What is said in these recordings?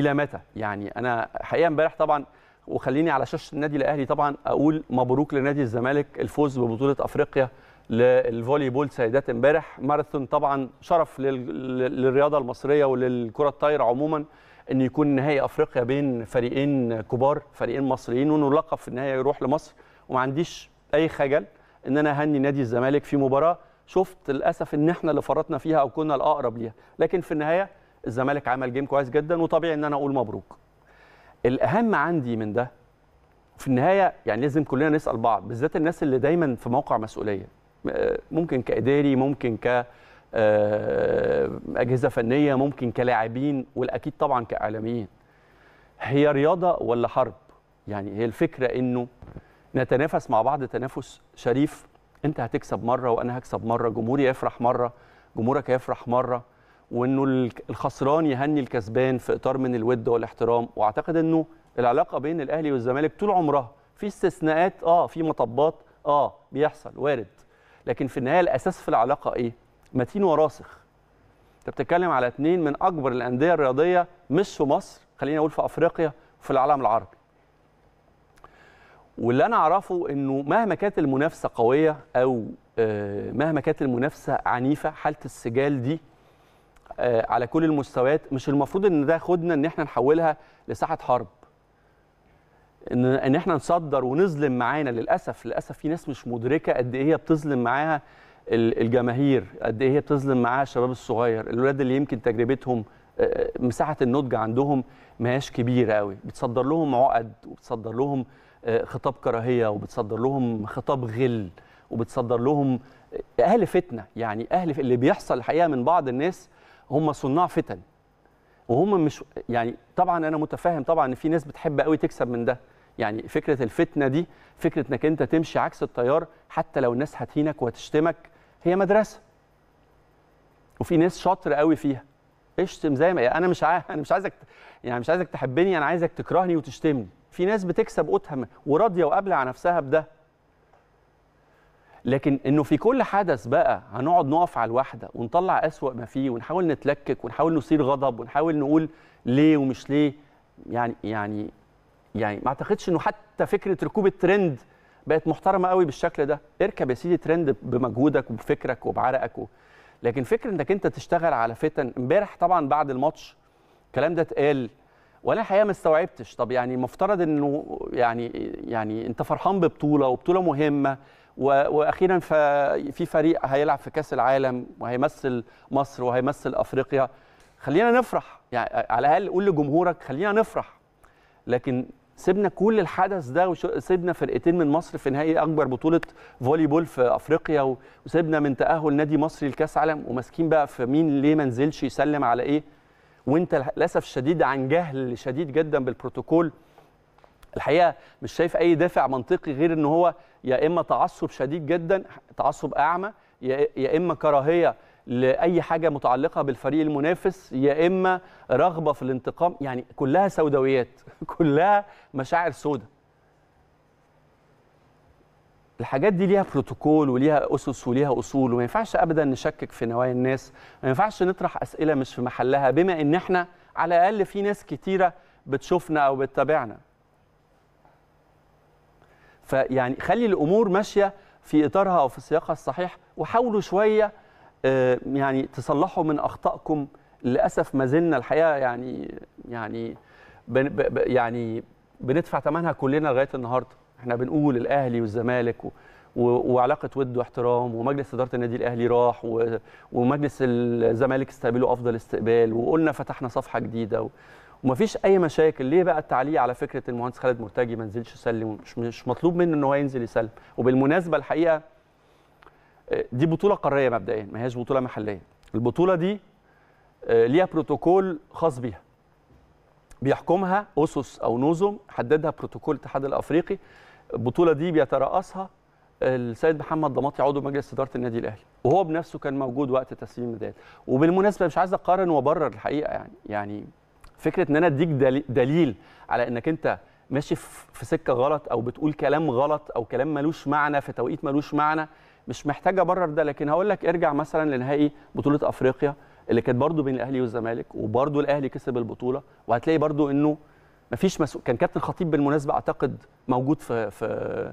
الى متى يعني انا حقيقه امبارح طبعا وخليني على شاشه النادي الاهلي طبعا اقول مبروك لنادي الزمالك الفوز ببطوله افريقيا للفولي بول سيدات امبارح ماراثون طبعا شرف للرياضه المصريه وللكره الطايره عموما ان يكون نهائي افريقيا بين فريقين كبار فريقين مصريين وانه اللقب في النهايه يروح لمصر وما عنديش اي خجل ان انا اهني نادي الزمالك في مباراه شفت للاسف ان احنا اللي فرطنا فيها او كنا الاقرب ليها لكن في النهايه الزمالك عمل جيم كويس جدا وطبيعي ان انا اقول مبروك الاهم عندي من ده في النهايه يعني لازم كلنا نسال بعض بالذات الناس اللي دايما في موقع مسؤوليه آه، ممكن كاداري ممكن ك آه، اجهزه فنيه ممكن كلاعبين والاكيد طبعا كاعلاميين هي رياضه ولا حرب يعني هي الفكره انه نتنافس مع بعض تنافس شريف انت هتكسب مره وانا هكسب مره جمهوري يفرح مره جمهورك هيفرح مره وانه الخسران يهني الكسبان في اطار من الود والاحترام واعتقد انه العلاقه بين الاهلي والزمالك طول عمرها في استثناءات اه في مطبات اه بيحصل وارد لكن في النهايه الاساس في العلاقه ايه متين وراسخ انت بتتكلم على اثنين من اكبر الانديه الرياضيه مش في مصر خلينا اقول في افريقيا وفي العالم العربي واللي انا اعرفه انه مهما كانت المنافسه قويه او آه، مهما كانت المنافسه عنيفه حاله السجال دي آه، على كل المستويات مش المفروض ان ده خدنا ان احنا نحولها لساحه حرب ان ان احنا نصدر ونظلم معانا للاسف للاسف في ناس مش مدركه قد ايه هي بتظلم معاها الجماهير قد ايه هي بتظلم معاها الشباب الصغير الولاد اللي يمكن تجربتهم آه، آه، مساحه النضج عندهم ما هياش كبيره قوي بتصدر لهم عقد وبتصدر لهم خطاب كراهيه وبتصدر لهم خطاب غل وبتصدر لهم اهل فتنه يعني اهل اللي بيحصل الحقيقه من بعض الناس هم صناع فتن وهم مش يعني طبعا انا متفاهم طبعا ان في ناس بتحب قوي تكسب من ده يعني فكره الفتنه دي فكره انك انت تمشي عكس التيار حتى لو الناس هتهينك وهتشتمك هي مدرسه وفي ناس شاطر قوي فيها اشتم زي ما انا مش عايز انا مش عايزك يعني مش عايزك تحبني انا عايزك تكرهني وتشتمني في ناس بتكسب قوتها وراضيه وقابله على نفسها بده لكن انه في كل حدث بقى هنقعد نقف على الواحده ونطلع اسوأ ما فيه ونحاول نتلكك ونحاول نثير غضب ونحاول نقول ليه ومش ليه يعني يعني يعني ما اعتقدش انه حتى فكره ركوب الترند بقت محترمه قوي بالشكل ده اركب يا سيدي ترند بمجهودك وبفكرك وبعرقك و... لكن فكره انك انت تشتغل على فتن امبارح طبعا بعد الماتش الكلام ده اتقال وانا الحقيقه ما استوعبتش طب يعني المفترض انه يعني يعني انت فرحان ببطوله وبطوله مهمه واخيرا في فريق هيلعب في كاس العالم وهيمثل مصر وهيمثل افريقيا خلينا نفرح يعني على الاقل قول لجمهورك خلينا نفرح لكن سيبنا كل الحدث ده وسيبنا فرقتين من مصر في نهائي اكبر بطوله فولي بول في افريقيا وسيبنا من تاهل نادي مصري لكاس عالم وماسكين بقى في مين ليه ما نزلش يسلم على ايه وانت للاسف الشديد عن جهل شديد جدا بالبروتوكول الحقيقه مش شايف اي دافع منطقي غير ان هو يا اما تعصب شديد جدا تعصب اعمى يا اما كراهيه لاي حاجه متعلقه بالفريق المنافس يا اما رغبه في الانتقام يعني كلها سوداويات كلها مشاعر سودا الحاجات دي ليها بروتوكول وليها اسس وليها اصول وما ينفعش ابدا نشكك في نوايا الناس ما ينفعش نطرح اسئله مش في محلها بما ان احنا على الاقل في ناس كتيره بتشوفنا او بتتابعنا فيعني خلي الامور ماشيه في اطارها او في سياقها الصحيح وحاولوا شويه آه، يعني تصلحوا من اخطائكم للاسف ما زلنا الحقيقه يعني يعني بن يعني بندفع ثمنها كلنا لغايه النهارده احنا بنقول الاهلي والزمالك و وعلاقه ود واحترام ومجلس اداره النادي الاهلي راح ومجلس الزمالك استقبله افضل استقبال وقلنا فتحنا صفحه جديده ومفيش اي مشاكل ليه بقى التعليق على فكره المهندس خالد مرتجي ما نزلش يسلم مش, مش مطلوب منه ان هو ينزل يسلم وبالمناسبه الحقيقه آه، دي بطوله قاريه مبدئيا ما هياش بطوله محليه البطوله دي آه، ليها بروتوكول خاص بيها بيحكمها اسس او نظم حددها بروتوكول الاتحاد الافريقي البطوله دي بيترأسها آه، السيد محمد ضماطي عضو مجلس اداره النادي الاهلي وهو بنفسه كان موجود وقت تسليم الميداليات وبالمناسبه مش عايز اقارن وابرر الحقيقه يعني يعني فكره ان انا اديك دليل على انك انت ماشي في سكه غلط او بتقول كلام غلط او كلام ملوش معنى في توقيت ملوش معنى مش محتاج ابرر ده لكن هقول لك ارجع مثلا لنهائي بطوله افريقيا اللي كانت برده بين الاهلي والزمالك وبرده الاهلي كسب البطوله وهتلاقي برده انه مفيش مسؤول كان كابتن خطيب بالمناسبه اعتقد موجود في في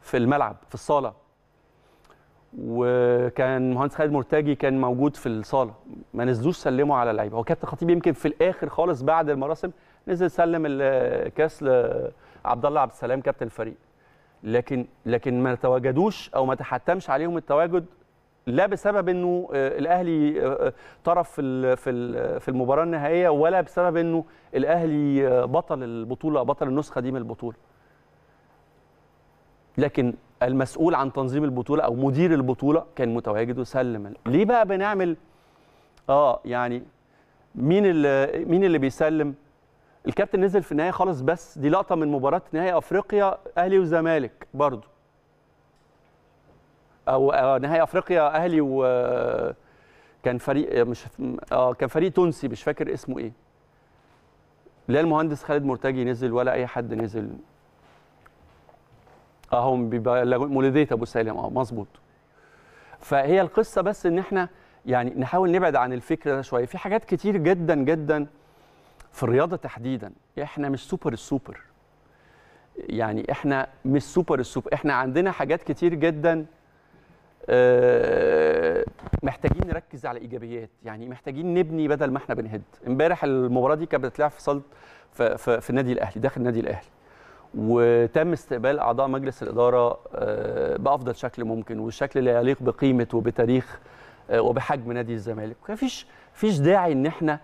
في الملعب في الصاله وكان مهندس خالد مرتجي كان موجود في الصاله ما نزلوش سلموا على اللعيبه هو كابتن خطيب يمكن في الاخر خالص بعد المراسم نزل سلم الكاس لعبد الله عبد السلام كابتن الفريق لكن لكن ما تواجدوش او ما تحتمش عليهم التواجد لا بسبب انه آه، الاهلي آه، آه، طرف في في المباراه النهائيه ولا بسبب انه الاهلي بطل البطوله بطل النسخه دي من البطوله لكن المسؤول عن تنظيم البطوله او مدير البطوله كان متواجد وسلم ليه بقى بنعمل اه يعني مين اللي مين اللي بيسلم الكابتن نزل في النهايه خالص بس دي لقطه من مباراه نهائي افريقيا اهلي وزمالك برضو او آه، نهائي افريقيا اهلي و كان فريق مش اه كان فريق تونسي مش فاكر اسمه ايه لا المهندس خالد مرتجي نزل ولا اي حد نزل بيبقى مولدية ابو سالم اه مظبوط فهي القصه بس ان احنا يعني نحاول نبعد عن الفكرة ده شويه في حاجات كتير جدا جدا في الرياضه تحديدا احنا مش سوبر السوبر يعني احنا مش سوبر السوبر احنا عندنا حاجات كتير جدا آه، محتاجين نركز على ايجابيات يعني محتاجين نبني بدل ما احنا بنهد امبارح المباراه دي كانت بتتلعب في صالت في, في, في النادي الاهلي داخل النادي الاهلي وتم استقبال اعضاء مجلس الاداره آه، بافضل شكل ممكن والشكل اللي يليق بقيمه وبتاريخ آه، وبحجم نادي الزمالك فيش فيش داعي ان احنا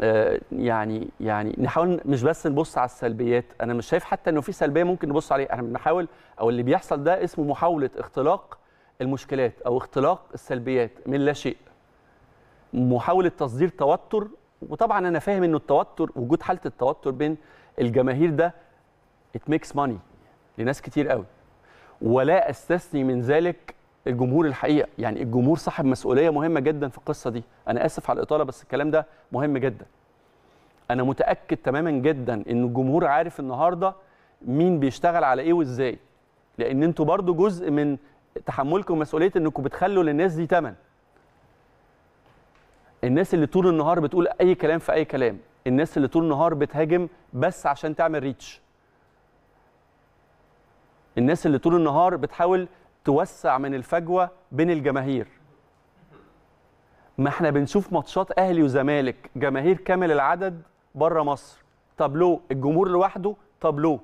آه، يعني يعني نحاول مش بس نبص على السلبيات انا مش شايف حتى انه في سلبيه ممكن نبص عليها احنا بنحاول او اللي بيحصل ده اسمه محاوله اختلاق المشكلات او اختلاق السلبيات من لا شيء محاوله تصدير توتر وطبعا انا فاهم انه التوتر وجود حاله التوتر بين الجماهير ده ات ميكس ماني لناس كتير قوي ولا استثني من ذلك الجمهور الحقيقه يعني الجمهور صاحب مسؤوليه مهمه جدا في القصه دي انا اسف على الاطاله بس الكلام ده مهم جدا انا متاكد تماما جدا ان الجمهور عارف النهارده مين بيشتغل على ايه وازاي لان انتوا برضو جزء من تحملكم مسؤوليه انكم بتخلوا للناس دي تمن الناس اللي طول النهار بتقول اي كلام في اي كلام الناس اللي طول النهار بتهاجم بس عشان تعمل ريتش الناس اللي طول النهار بتحاول توسع من الفجوه بين الجماهير ما احنا بنشوف ماتشات اهلي وزمالك جماهير كامل العدد بره مصر لو الجمهور لوحده لو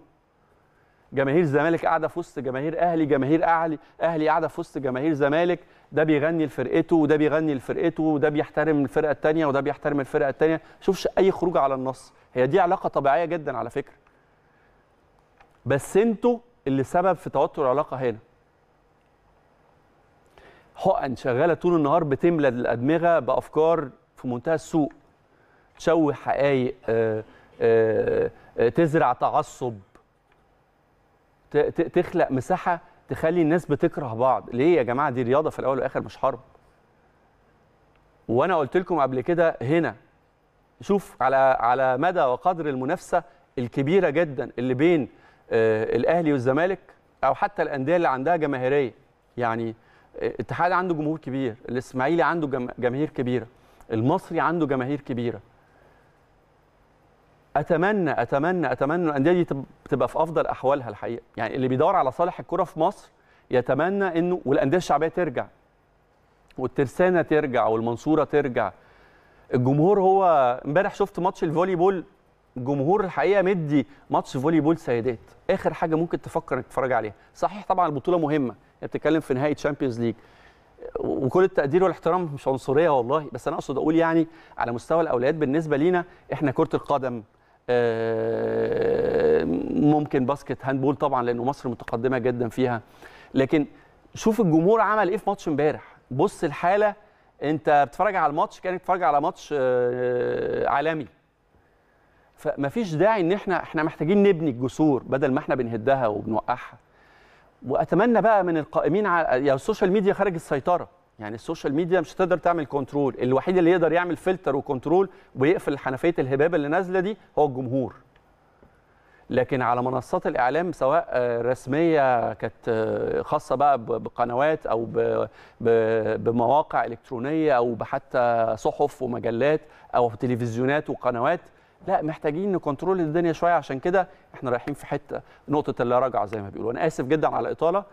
جماهير الزمالك قاعده في وسط جماهير اهلي جماهير اهلي اهلي قاعده في وسط جماهير زمالك ده بيغني لفرقته وده بيغني لفرقته وده بيحترم الفرقه الثانيه وده بيحترم الفرقه الثانيه شوفش اي خروج على النص هي دي علاقه طبيعيه جدا على فكره بس انتوا اللي سبب في توتر العلاقه هنا حقن شغاله طول النهار بتملى الادمغه بافكار في منتهى السوء تشوه حقائق آه، آه، آه، تزرع تعصب تخلق مساحه تخلي الناس بتكره بعض ليه يا جماعه دي رياضه في الاول والاخر مش حرب وانا قلت لكم قبل كده هنا شوف على على مدى وقدر المنافسه الكبيره جدا اللي بين آه، الاهلي والزمالك او حتى الانديه اللي عندها جماهيريه يعني الاتحاد آه، عنده جمهور كبير الاسماعيلي عنده جماهير كبيره المصري عنده جماهير كبيره اتمنى اتمنى اتمنى الانديه دي تبقى في افضل احوالها الحقيقه يعني اللي بيدور على صالح الكره في مصر يتمنى انه والانديه الشعبيه ترجع والترسانه ترجع والمنصوره ترجع الجمهور هو امبارح شفت ماتش الفولي بول جمهور الحقيقه مدي ماتش فولي بول سيدات اخر حاجه ممكن تفكر انك تتفرج عليها صحيح طبعا البطوله مهمه انت بتتكلم في نهائي تشامبيونز ليج وكل التقدير والاحترام مش عنصريه والله بس انا اقصد اقول يعني على مستوى الاولاد بالنسبه لينا احنا كره القدم آه، ممكن باسكت هاندبول طبعا لانه مصر متقدمه جدا فيها لكن شوف الجمهور عمل ايه في ماتش امبارح بص الحاله انت بتتفرج على الماتش كانك بتتفرج على ماتش آه، عالمي فما فيش داعي ان احنا احنا محتاجين نبني الجسور بدل ما احنا بنهدها وبنوقعها واتمنى بقى من القائمين على يعني السوشيال ميديا خارج السيطره يعني السوشيال ميديا مش هتقدر تعمل كنترول الوحيد اللي يقدر يعمل فلتر وكنترول ويقفل حنفيه الهباب اللي نازله دي هو الجمهور لكن على منصات الاعلام سواء آه، رسميه كانت آه، خاصه بقى بقنوات او بمواقع الكترونيه او حتى صحف ومجلات او تلفزيونات وقنوات لا محتاجين نكنترول الدنيا شويه عشان كده احنا رايحين في حته نقطه اللا رجعه زي ما بيقولوا انا اسف جدا على الاطاله